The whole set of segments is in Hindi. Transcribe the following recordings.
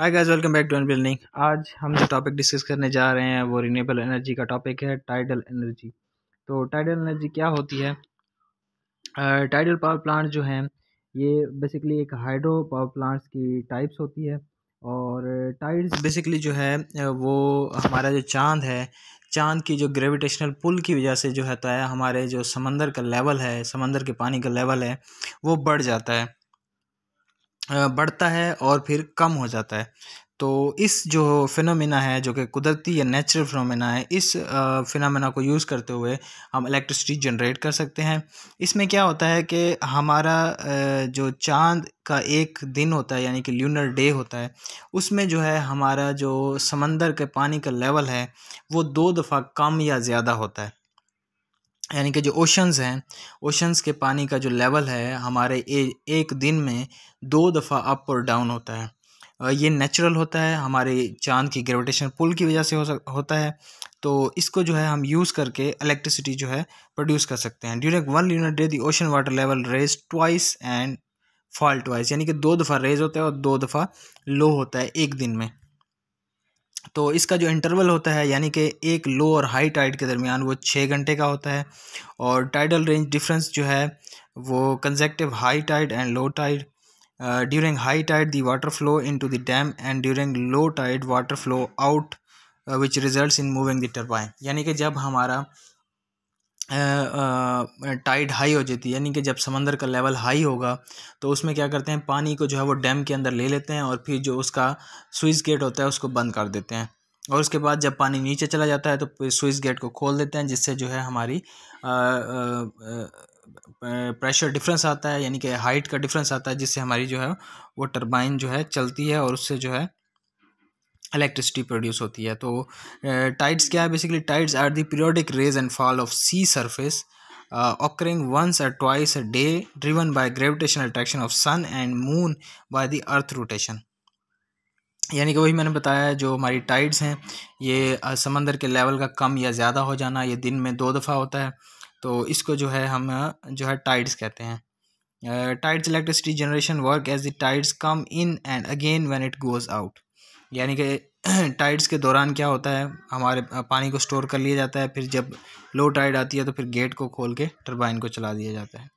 hi guys welcome back to an building आज हम जो टॉपिक डिस्कस करने जा रहे हैं वो रिन्यूएबल एनर्जी का टॉपिक है टाइडल एनर्जी तो टाइडल एनर्जी क्या होती है टाइडल पावर प्लांट जो हैं ये बेसिकली एक हाइड्रो पावर प्लांट्स की टाइप्स होती है और टाइड्स बेसिकली जो है वो हमारा जो चांद है चांद की जो ग्रेविटेशनल पुल की वजह से जो होता तो है हमारे जो समंदर का लेवल है समंदर के पानी का लेवल है वो बढ़ जाता है बढ़ता है और फिर कम हो जाता है तो इस जो फिनोमिना है जो कि कुदरती या नेचुरल फिनोमिना है इस फिनोमिना को यूज़ करते हुए हम इलेक्ट्रिसिटी जनरेट कर सकते हैं इसमें क्या होता है कि हमारा जो चांद का एक दिन होता है यानी कि ल्यूनर डे होता है उसमें जो है हमारा जो समंदर के पानी का लेवल है वो दो दफ़ा कम या ज़्यादा होता है यानी कि जो ओशंस हैं ओशंस के पानी का जो लेवल है हमारे ए, एक दिन में दो दफ़ा अप और डाउन होता है ये नेचुरल होता है हमारे चांद की ग्रेविटेशन पुल की वजह से हो सक होता है तो इसको जो है हम यूज़ करके इलेक्ट्रिसिटी जो है प्रोड्यूस कर सकते हैं during one unit day the ocean water level rise twice and fall twice यानी कि दो दफ़ा रेज होता है और दो दफ़ा लो होता है एक दिन में तो इसका जो इंटरवल होता है यानी कि एक लो और हाई टाइड के दरमियान वो छः घंटे का होता है और टाइडल रेंज डिफरेंस जो है वो conjunctive high tide and low tide during high tide the water flow into the dam and during low tide water flow out which result in moving the turbine यानी कि जब हमारा टाइड हाई हो जाती है यानी कि जब समंदर का लेवल हाई होगा तो उसमें क्या करते हैं पानी को जो है वो डैम के अंदर ले लेते हैं और फिर जो उसका स्विच गेट होता है उसको बंद कर देते हैं और उसके बाद जब पानी नीचे चला जाता है तो स्विच गेट को खोल देते हैं जिससे जो है हमारी आ, आ, आ, प्रेशर डिफरेंस आता है यानी कि हाइट का डिफरेंस आता है जिससे हमारी जो है वो टर्बाइन जो है चलती है और उससे जो है इलेक्ट्रिसिटी प्रोड्यूस होती है तो टाइड्स क्या है basically tides are the periodic rise and fall of sea surface occurring once a twice a day driven by gravitation attraction of sun and moon by the earth rotation यानी कि वही मैंने बताया जो हमारी टाइड्स हैं ये समंदर के लेवल का कम या ज़्यादा हो जाना ये दिन में दो दफ़ा होता है तो इसको जो है हम जो है टाइड्स कहते हैं tides electricity generation work as the tides come in and again when it goes out यानी कि टाइड्स के दौरान क्या होता है हमारे पानी को स्टोर कर लिया जाता है फिर जब लो टाइड आती है तो फिर गेट को खोल के टर्बाइन को चला दिया जाता है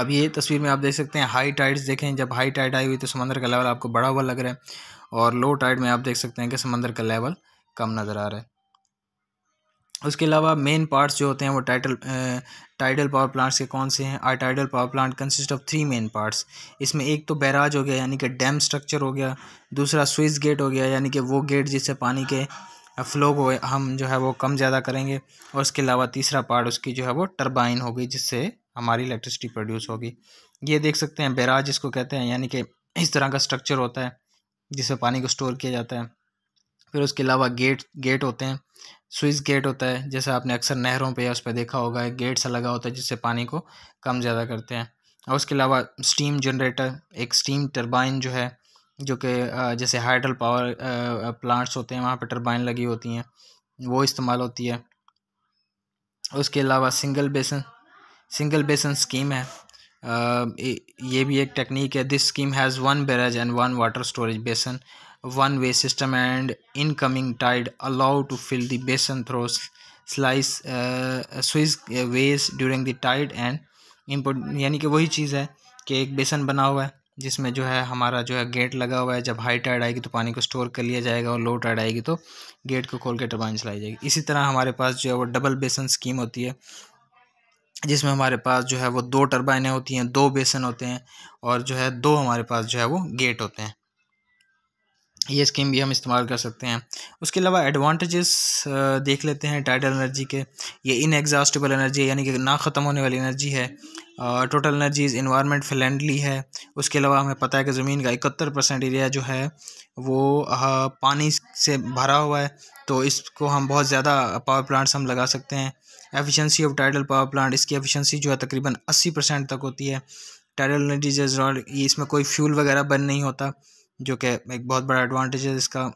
अब ये तस्वीर में आप देख सकते हैं हाई टाइड्स देखें जब हाई टाइड आई हुई तो समंदर का लेवल आपको बड़ा हुआ लग रहा है और लो टाइड में आप देख सकते हैं कि समंदर का लेवल कम नज़र आ रहा है उसके अलावा मेन पार्ट्स जो होते हैं वो टाइटल टाइडल पावर प्लांट्स के कौन से हैं are tidal power plant consist of three main parts इसमें एक तो बैराज हो गया यानी कि डैम स्ट्रक्चर हो गया दूसरा स्विस गेट हो गया यानी कि वो गेट जिससे पानी के फ्लो को हम जो है वो कम ज़्यादा करेंगे और उसके अलावा तीसरा पार्ट उसकी जो है वो टर्बाइन होगी जिससे हमारी इलेक्ट्रिसिटी प्रोड्यूस होगी ये देख सकते हैं बैराज इसको कहते हैं यानी कि इस तरह का स्ट्रक्चर होता है जिसमें पानी को स्टोर किया जाता है फिर उसके अलावा गेट गेट होते हैं स्विच गेट होता है जैसे आपने अक्सर नहरों पे या उस पर देखा होगा एक गेट सा लगा होता है जिससे पानी को कम ज़्यादा करते हैं और उसके अलावा स्टीम जनरेटर एक स्टीम टरबाइन जो है जो कि जैसे हाइड्रल पावर प्लांट्स होते हैं वहाँ पर टरबाइन लगी होती हैं वो इस्तेमाल होती है उसके अलावा सिंगल बेसन सिंगल बेसन स्कीम है ये भी एक टेक्निक है this scheme has one barrage and one water storage basin one way system and incoming tide allowed to fill the basin through slice uh, switch ways during the tide and import यानी कि वही चीज़ है कि एक बेसन बना हुआ है जिसमें जो है हमारा जो है गेट लगा हुआ है जब हाई टाइड आएगी तो पानी को स्टोर कर लिया जाएगा और लो टाइड आएगी तो गेट को खोल के टर्बाइन चलाई जाएगी इसी तरह हमारे पास जो है वो डबल बेसन स्कीम होती है जिसमें हमारे पास जो है वो दो टर्बाइनें होती हैं दो बेसन होते हैं और जो है दो हमारे पास जो है वो गेट होते हैं ये स्कीम भी हम इस्तेमाल कर सकते हैं उसके अलावा एडवांटेजेस देख लेते हैं टाइटल एनर्जी के ये इन एग्जॉस्टेबल एनर्जी है यानी कि ना ख़त्म होने वाली एनर्जी है टोटल एनर्जीज इन्वायरमेंट फ्रेंडली है उसके अलावा हमें पता है कि ज़मीन का इकहत्तर परसेंट एरिया जो है वो पानी से भरा हुआ है तो इसको हम बहुत ज़्यादा पावर प्लांट्स हम लगा सकते हैं efficiency of tidal power plant इसकी एफिशिएंसी जो है तकरीबन अस्सी परसेंट तक होती है टाइडल एनर्जी जजरॉल इसमें कोई फ्यूल वगैरह बर्न नहीं होता जो कि एक बहुत बड़ा एडवांटेज है इसका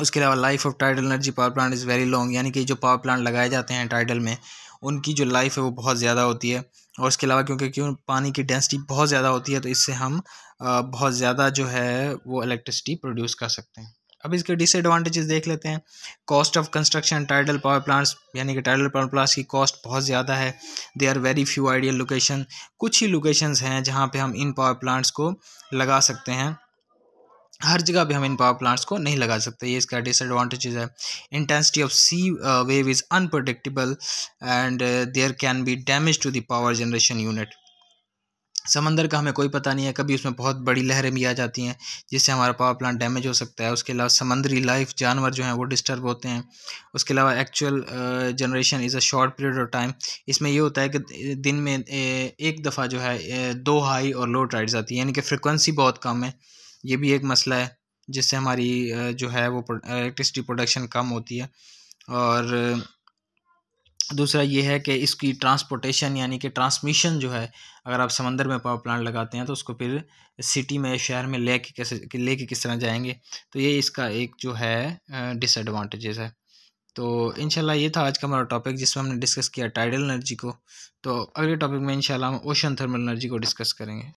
उसके अलावा life of tidal energy power plant is very long यानी कि जो पावर प्लांट लगाए जाते हैं टाइडल में उनकी जो लाइफ है वो बहुत ज़्यादा होती है और इसके अलावा क्योंकि क्यों पानी की डेंसिटी बहुत ज़्यादा होती है तो इससे हम बहुत ज़्यादा जो है वो इलेक्ट्रिसिटी प्रोड्यूस कर सकते हैं अब इसके डिसएडवांटेजेस देख लेते हैं cost of construction tidal power plants यानी कि टाइडल पावर प्लांट्स की कॉस्ट बहुत ज़्यादा है they are very few ideal location कुछ ही लोकेशंस हैं जहाँ पे हम इन पावर प्लांट्स को लगा सकते हैं हर जगह पे हम इन पावर प्लांट्स को नहीं लगा सकते ये इसका डिसएडवांटेजेस है intensity of sea wave is unpredictable and there can be damage to the power generation unit समंदर का हमें कोई पता नहीं है कभी उसमें बहुत बड़ी लहरें भी आ जाती हैं जिससे हमारा पावर प्लांट डैमेज हो सकता है उसके अलावा समंदरी लाइफ जानवर जो हैं वो डिस्टर्ब होते हैं उसके अलावा actual generation is a short period of time इसमें ये होता है कि दिन में एक दफ़ा जो है दो हाई और लो टाइड्स आती है यानी कि फ्रिक्वेंसी बहुत कम है ये भी एक मसला है जिससे हमारी जो है वो इलेक्ट्रिसिटी प्रोडक्शन कम होती है और दूसरा ये है कि इसकी ट्रांसपोर्टेशन यानी कि ट्रांसमिशन जो है अगर आप समंदर में पावर प्लांट लगाते हैं तो उसको फिर सिटी में शहर में ले के कैसे ले के किस तरह जाएंगे तो ये इसका एक जो है डिसएडवांटेजेस है तो इनशाला ये था आज का हमारा टॉपिक जिसमें हमने डिस्कस किया टाइडल एनर्जी को तो अगले टॉपिक में इनशाला हम ओशन थर्मल एनर्जी को डिस्कस करेंगे